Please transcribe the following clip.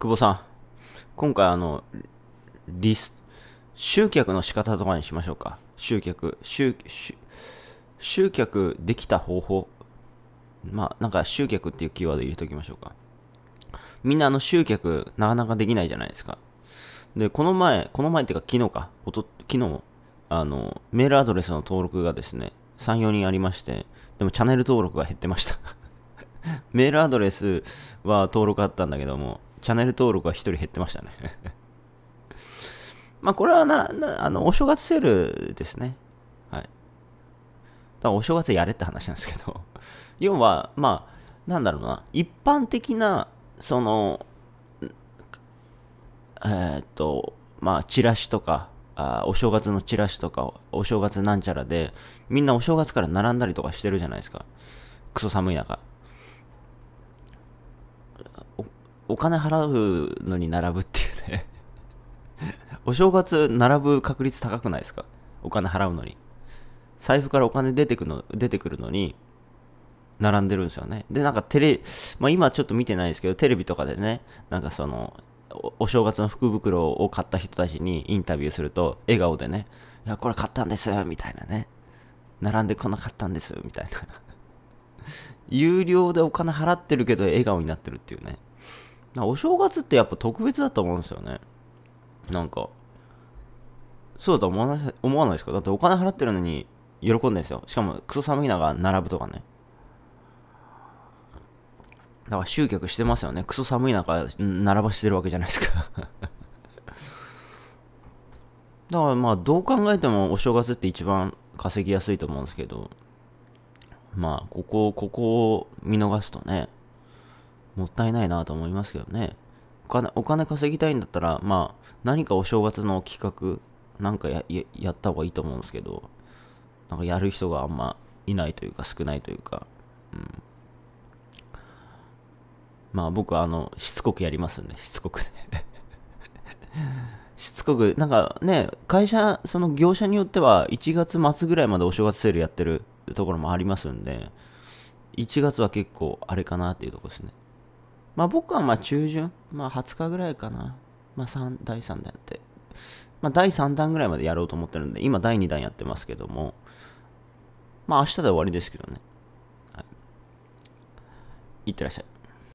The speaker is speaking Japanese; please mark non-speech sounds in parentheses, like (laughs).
久保さん、今回あの、リス、集客の仕方とかにしましょうか。集客、集、集集客できた方法。まあ、なんか集客っていうキーワード入れておきましょうか。みんなあの集客なかなかできないじゃないですか。で、この前、この前っていうか昨日か、おと昨日、あの、メールアドレスの登録がですね、3、4人ありまして、でもチャンネル登録が減ってました (laughs) メールアドレスは登録あったんだけども、チャンネル登録は1人減ってましたね (laughs) まあこれはな、なあの、お正月セールですね。はい。だお正月やれって話なんですけど (laughs) 要は、まあ、なんだろうな、一般的な、その、えっと、まあ、チラシとか、あお正月のチラシとか、お正月なんちゃらで、みんなお正月から並んだりとかしてるじゃないですか。クソ寒い中。お金払うのに並ぶっていうね (laughs) お正月並ぶ確率高くないですかお金払うのに。財布からお金出てくの出てくるのに、並んでるんですよね。で、なんかテレ、まあ今ちょっと見てないですけど、テレビとかでね、なんかその、お正月の福袋を買った人たちにインタビューすると、笑顔でね、いや、これ買ったんです、みたいなね。並んでこなかったんです、みたいな。(laughs) 有料でお金払ってるけど、笑顔になってるっていうね。お正月ってやっぱ特別だと思うんですよね。なんか、そうだと思わない思わないですかだってお金払ってるのに喜んでるんですよ。しかもクソ寒い中並ぶとかね。だから集客してますよね。クソ寒い中並ばしてるわけじゃないですか (laughs) だからまあどう考えてもお正月って一番稼ぎやすいと思うんですけど、まあここ、ここを見逃すとね、もったいないなと思いますけどね。お金、お金稼ぎたいんだったら、まあ、何かお正月の企画なんかややった方がいいと思うんですけど、なんかやる人があんまいないというか、少ないというか、うん。まあ僕はあの、しつこくやりますんで、しつこくで (laughs) しつこく、なんかね、会社、その業者によっては1月末ぐらいまでお正月セールやってるところもありますんで、1月は結構あれかなっていうとこですね。まあ僕はまあ中旬、まあ20日ぐらいかな。まあ3、第3弾やって。まあ第3弾ぐらいまでやろうと思ってるんで、今第2弾やってますけども、まあ明日で終わりですけどね。はい。いってらっしゃい。